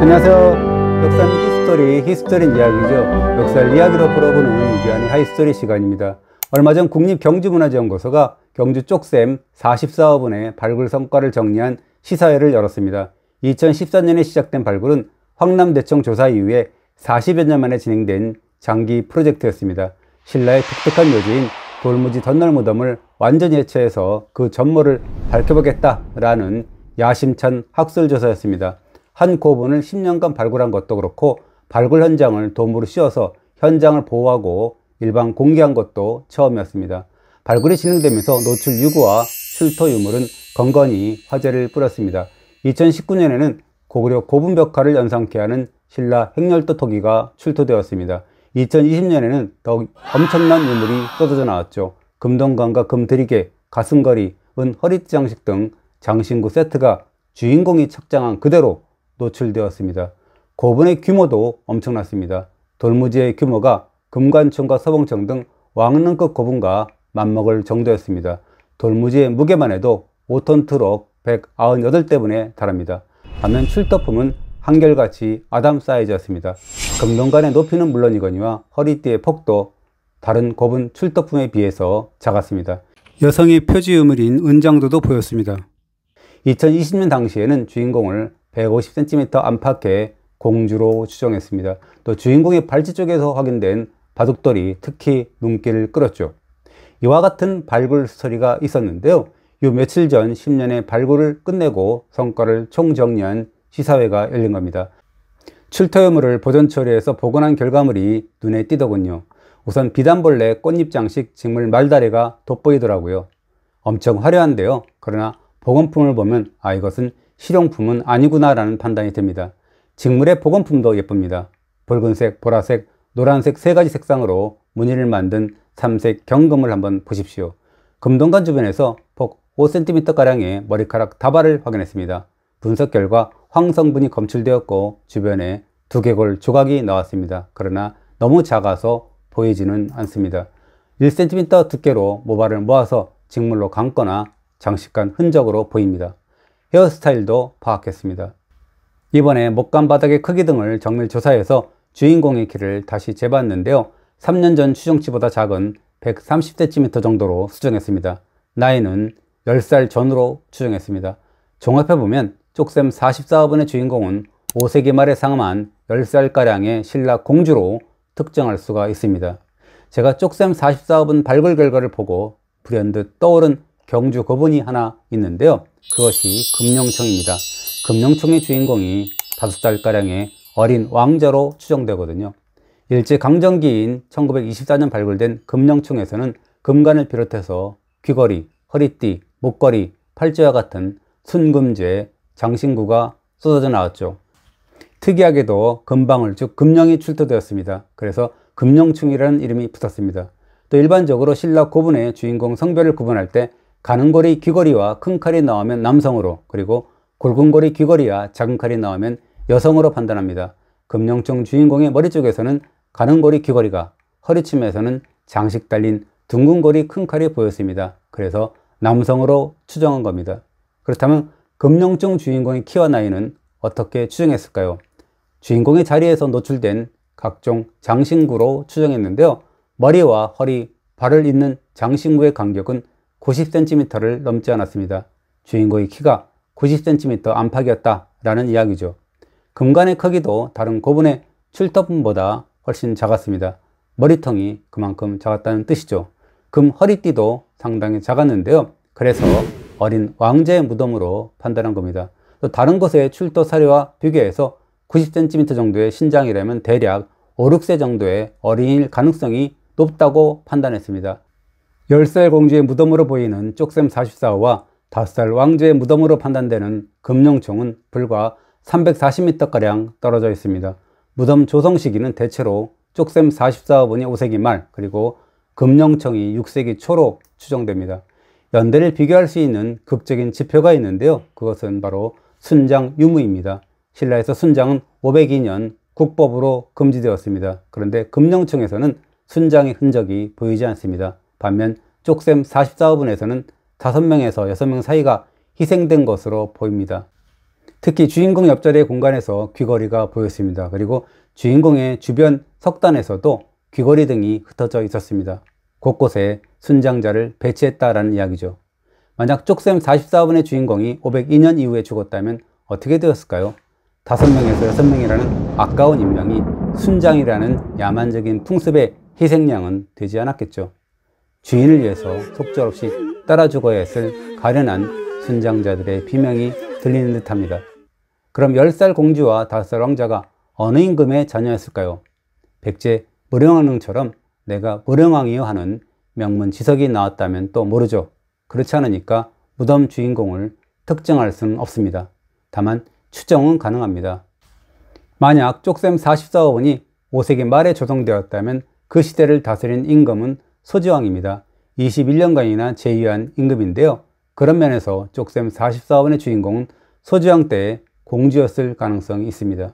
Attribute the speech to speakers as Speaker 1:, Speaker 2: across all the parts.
Speaker 1: 안녕하세요. 역사는 히스토리, 히스토리는 이야기죠. 역사를 이야기로 풀어보는 유기환의 하이스토리 시간입니다. 얼마 전국립경주문화지원고소가 경주 쪽샘 44호분의 발굴 성과를 정리한 시사회를 열었습니다. 2014년에 시작된 발굴은 황남대청 조사 이후에 40여 년 만에 진행된 장기 프로젝트였습니다. 신라의 독특한 묘지인 돌무지 덧날 무덤을 완전히 해체해서 그 전모를 밝혀보겠다라는 야심찬 학술조사였습니다. 한 고분을 10년간 발굴한 것도 그렇고 발굴 현장을 돔으로 씌워서 현장을 보호하고 일반 공개한 것도 처음이었습니다. 발굴이 진행되면서 노출 유구와 출토 유물은 건건히 화제를 뿌렸습니다. 2019년에는 고구려 고분벽화를 연상케 하는 신라 행렬도 토기가 출토되었습니다. 2020년에는 더욱 엄청난 유물이 쏟아져 나왔죠. 금동강과 금드리개, 가슴거리, 은 허리띠 장식 등 장신구 세트가 주인공이 착장한 그대로 노출되었습니다. 고분의 규모도 엄청났습니다. 돌무지의 규모가 금관청과 서봉청 등 왕릉급 고분과 맞먹을 정도였습니다. 돌무지의 무게만 해도 5톤 트럭 198대분에 달합니다. 반면 출더품은 한결같이 아담 사이즈였습니다. 금동간의 높이는 물론이거니와 허리띠의 폭도 다른 고분 출더품에 비해서 작았습니다. 여성의 표지 유물인 은장도도 보였습니다. 2020년 당시에는 주인공을 150cm 안팎의 공주로 추정했습니다. 또 주인공의 발치 쪽에서 확인된 바둑돌이 특히 눈길을 끌었죠. 이와 같은 발굴 스토리가 있었는데요. 요 며칠 전 10년의 발굴을 끝내고 성과를 총정리한 시사회가 열린 겁니다. 출토유물을 보존 처리해서 복원한 결과물이 눈에 띄더군요. 우선 비단벌레 꽃잎 장식 직물 말다리가 돋보이더라고요. 엄청 화려한데요. 그러나 복원품을 보면 아 이것은 실용품은 아니구나라는 판단이 됩니다. 직물의 복원품도 예쁩니다. 붉은색, 보라색, 노란색 세 가지 색상으로 무늬를 만든 삼색 경금을 한번 보십시오. 금동간 주변에서 폭 5cm가량의 머리카락 다발을 확인했습니다. 분석 결과 황성분이 검출되었고 주변에 두개골 조각이 나왔습니다. 그러나 너무 작아서 보이지는 않습니다. 1cm 두께로 모발을 모아서 직물로 감거나 장식한 흔적으로 보입니다. 헤어스타일도 파악했습니다. 이번에 목감 바닥의 크기 등을 정밀 조사해서 주인공의 키를 다시 재봤는데요. 3년 전 추정치보다 작은 130cm 정도로 수정했습니다. 나이는 10살 전으로 추정했습니다. 종합해보면 쪽샘 44화분의 주인공은 5세기 말에 상암한 10살가량의 신라 공주로 특정할 수가 있습니다. 제가 쪽샘 44화분 발굴 결과를 보고 불현듯 떠오른 경주 고분이 하나 있는데요. 그것이 금룡청입니다. 금룡청의 주인공이 다섯 살가량의 어린 왕자로 추정되거든요. 일제강점기인 1924년 발굴된 금령충에서는 금관을 비롯해서 귀걸이, 허리띠, 목걸이, 팔찌와 같은 순금제, 장신구가 쏟아져 나왔죠. 특이하게도 금방울, 즉 금령이 출토되었습니다. 그래서 금령충이라는 이름이 붙었습니다. 또 일반적으로 신라 고분의 주인공 성별을 구분할 때 가는 고리 귀걸이와 큰 칼이 나오면 남성으로 그리고 굵은 고리 귀걸이와 작은 칼이 나오면 여성으로 판단합니다. 금룡총 주인공의 머리 쪽에서는 가는 고리 귀걸이가 허리춤에서는 장식 달린 둥근 고리 큰 칼이 보였습니다. 그래서 남성으로 추정한 겁니다. 그렇다면 금룡총 주인공의 키와 나이는 어떻게 추정했을까요? 주인공의 자리에서 노출된 각종 장신구로 추정했는데요. 머리와 허리, 발을 잇는 장신구의 간격은 90cm를 넘지 않았습니다. 주인공의 키가 90cm 안팎이었다 라는 이야기죠. 금관의 크기도 다른 고분의 출토분보다 훨씬 작았습니다. 머리통이 그만큼 작았다는 뜻이죠. 금 허리띠도 상당히 작았는데요. 그래서 어린 왕자의 무덤으로 판단한 겁니다. 또 다른 곳의 출토 사료와 비교해서 90cm 정도의 신장이라면 대략 5, 6세 정도의 어린일 가능성이 높다고 판단했습니다. 10살 공주의 무덤으로 보이는 쪽샘 44호와 5살 왕조의 무덤으로 판단되는 금룡총은 불과 340m가량 떨어져 있습니다. 무덤 조성 시기는 대체로 쪽샘 44호분이 5세기 말 그리고 금룡청이 6세기 초로 추정됩니다. 연대를 비교할 수 있는 극적인 지표가 있는데요. 그것은 바로 순장 유무입니다. 신라에서 순장은 502년 국법으로 금지되었습니다. 그런데 금룡청에서는 순장의 흔적이 보이지 않습니다. 반면 쪽샘 44호분에서는 5명에서 6명 사이가 희생된 것으로 보입니다. 특히 주인공 옆자리의 공간에서 귀걸이가 보였습니다. 그리고 주인공의 주변 석단에서도 귀걸이 등이 흩어져 있었습니다. 곳곳에 순장자를 배치했다라는 이야기죠. 만약 쪽샘 44분의 주인공이 502년 이후에 죽었다면 어떻게 되었을까요? 5명에서 6명이라는 아까운 인명이 순장이라는 야만적인 풍습의 희생양은 되지 않았겠죠. 주인을 위해서 속절없이 따라 죽어야 했을 가련한 순장자들의 비명이 들리는 듯합니다. 그럼 10살 공주와 5살 왕자가 어느 임금의 자녀였을까요? 백제 무령왕릉처럼 내가 무령왕이요 하는 명문 지석이 나왔다면 또 모르죠. 그렇지 않으니까 무덤 주인공을 특정할 수는 없습니다. 다만 추정은 가능합니다. 만약 쪽샘 44호원이 5세기 말에 조성되었다면 그 시대를 다스린 임금은 소지왕입니다. 21년간이나 제의한 임금인데요. 그런 면에서 쪽샘 44원의 주인공은 소지왕 때의 공주였을 가능성이 있습니다.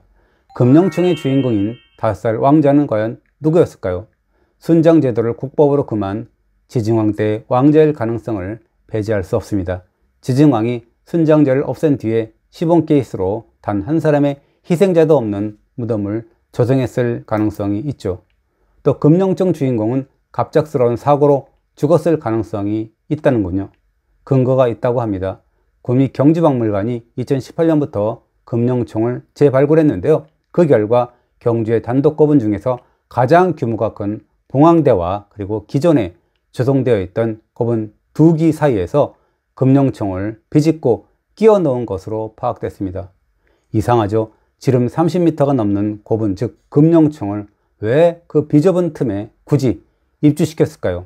Speaker 1: 금령청의 주인공인 5살 왕자는 과연 누구였을까요? 순장 제도를 국법으로 그만 지증왕 때 왕자일 가능성을 배제할 수 없습니다. 지증왕이 순장제를 없앤 뒤에 시범 케이스로 단 한 사람의 희생자도 없는 무덤을 조성했을 가능성이 있죠. 또 금령청 주인공은 갑작스러운 사고로 죽었을 가능성이 있다는군요. 근거가 있다고 합니다. 구미경주박물관이 2018년부터 금룡총을 재발굴했는데요. 그 결과 경주의 단독 고분 중에서 가장 규모가 큰 봉황대와 그리고 기존에 조성되어 있던 고분 두기 사이에서 금룡총을 비집고 끼워 넣은 것으로 파악됐습니다. 이상하죠. 지름 30m가 넘는 고분 즉 금룡총을 왜 그 비좁은 틈에 굳이 입주시켰을까요?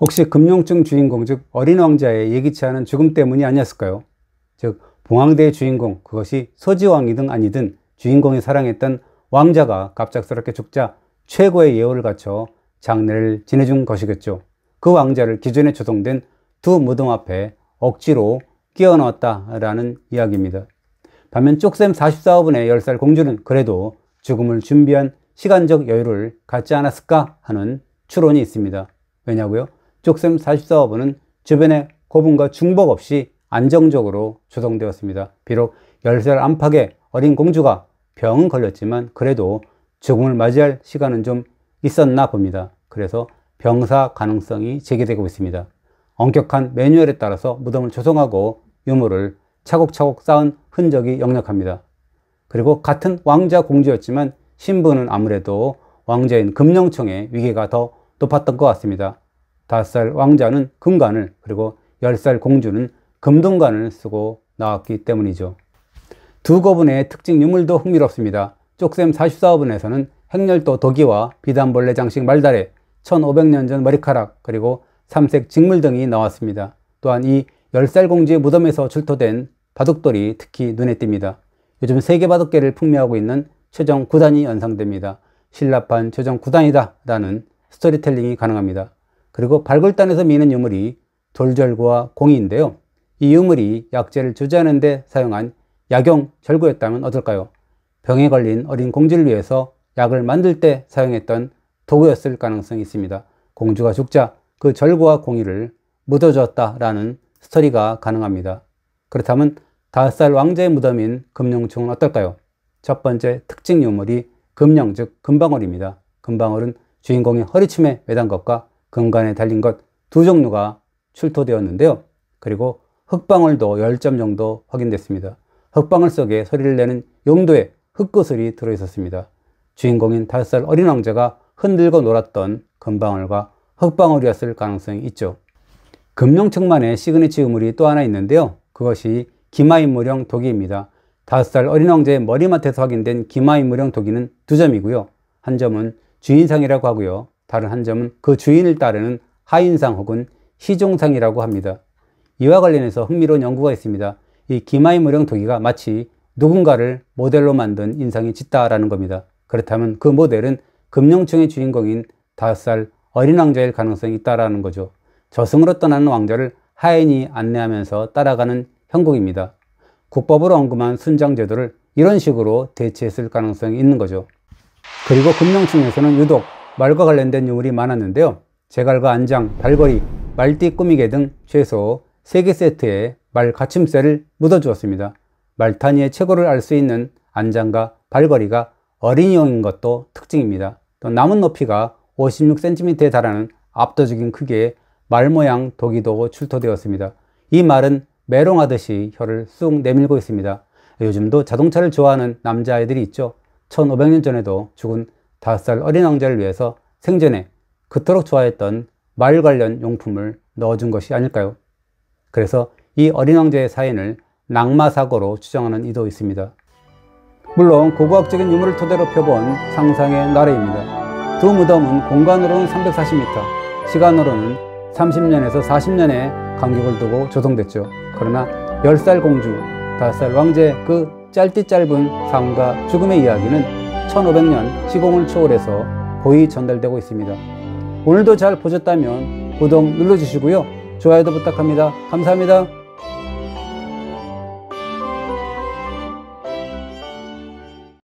Speaker 1: 혹시 금융증 주인공, 즉 어린 왕자의 예기치 않은 죽음 때문이 아니었을까요? 즉 봉황대의 주인공, 그것이 서지왕이든 아니든 주인공이 사랑했던 왕자가 갑작스럽게 죽자 최고의 예우를 갖춰 장례를 지내준 것이겠죠. 그 왕자를 기존에 조성된 두 무덤 앞에 억지로 끼워넣었다라는 이야기입니다. 반면 쪽샘 44호분의 10살 공주는 그래도 죽음을 준비한 시간적 여유를 갖지 않았을까 하는 추론이 있습니다. 왜냐고요? 쪽샘 44호분은 주변에 고분과 중복 없이 안정적으로 조성되었습니다. 비록 10살 안팎의 어린 공주가 병은 걸렸지만 그래도 죽음을 맞이할 시간은 좀 있었나 봅니다. 그래서 병사 가능성이 제기되고 있습니다. 엄격한 매뉴얼에 따라서 무덤을 조성하고 유물을 차곡차곡 쌓은 흔적이 역력합니다. 그리고 같은 왕자 공주였지만 신부는 아무래도 왕자인 금령청의 위계가 더 높았던 것 같습니다. 5살 왕자는 금관을 그리고 10살 공주는 금동관을 쓰고 나왔기 때문이죠. 두 거분의 특징 유물도 흥미롭습니다. 쪽샘 4 4분에서는 행렬도 도기와 비단벌레 장식 말달에 1500년 전 머리카락 그리고 삼색 직물 등이 나왔습니다. 또한 이 10살 공주의 무덤에서 출토된 바둑돌이 특히 눈에 띕니다. 요즘 세계 바둑계를 풍미하고 있는 최정 구단이 연상됩니다. 신라판 최정 구단이다 라는 스토리텔링이 가능합니다. 그리고 발굴단에서 미는 유물이 돌절구와 공이인데요. 이 유물이 약재를 주제하는 데 사용한 약용 절구였다면 어떨까요? 병에 걸린 어린 공주를 위해서 약을 만들 때 사용했던 도구였을 가능성이 있습니다. 공주가 죽자 그 절구와 공의를 묻어주었다라는 스토리가 가능합니다. 그렇다면 다섯 살 왕자의 무덤인 금룡충은 어떨까요? 첫 번째 특징 유물이 금령 즉 금방울입니다. 금방울은 주인공의 허리춤에 매단 것과 근간에 달린 것 두 종류가 출토되었는데요. 그리고 흙방울도 10점 정도 확인됐습니다. 흙방울 속에 소리를 내는 용도의 흙구슬이 들어있었습니다. 주인공인 5살 어린 왕자가 흔들고 놀았던 금방울과 흙방울이었을 가능성이 있죠. 금룡척만의 시그니처 유물이 또 하나 있는데요. 그것이 기마인무령 도기입니다. 5살 어린 왕자의 머리맡에서 확인된 기마인무령 도기는 두점이고요한 점은 주인상이라고 하고요. 다른 한 점은 그 주인을 따르는 하인상 혹은 시종상이라고 합니다. 이와 관련해서 흥미로운 연구가 있습니다. 이 기마의 무령 토기가 마치 누군가를 모델로 만든 인상이 짙다라는 겁니다. 그렇다면 그 모델은 금령충의 주인공인 5살 어린 왕자일 가능성이 있다라는 거죠. 저승으로 떠나는 왕자를 하인이 안내하면서 따라가는 형국입니다. 국법으로 언급한 순장제도를 이런 식으로 대체했을 가능성이 있는 거죠. 그리고 금명층에서는 유독 말과 관련된 유물이 많았는데요. 제갈과 안장, 달거리, 말띠 꾸미개 등 최소 3개 세트의 말 가침쇠를 묻어주었습니다. 말타니의 최고를 알 수 있는 안장과 발거리가 어린이용인 것도 특징입니다. 또 남은 높이가 56cm에 달하는 압도적인 크기의 말 모양 도기도 출토되었습니다. 이 말은 메롱하듯이 혀를 쑥 내밀고 있습니다. 요즘도 자동차를 좋아하는 남자아이들이 있죠. 1500년 전에도 죽은 5살 어린 왕자를 위해서 생전에 그토록 좋아했던 말 관련 용품을 넣어준 것이 아닐까요? 그래서 이 어린 왕자의 사인을 낙마사고로 추정하는 이도 있습니다. 물론 고고학적인 유물을 토대로 펴본 상상의 나래입니다. 두 무덤은 공간으로는 340m, 시간으로는 30년에서 40년의 간격을 두고 조성됐죠. 그러나 10살 공주, 5살 왕제 그 짧디 짧은 삶과 죽음의 이야기는 1500년 시공을 초월해서 거의 전달되고 있습니다. 오늘도 잘 보셨다면 구독 눌러주시고요. 좋아요도 부탁합니다. 감사합니다.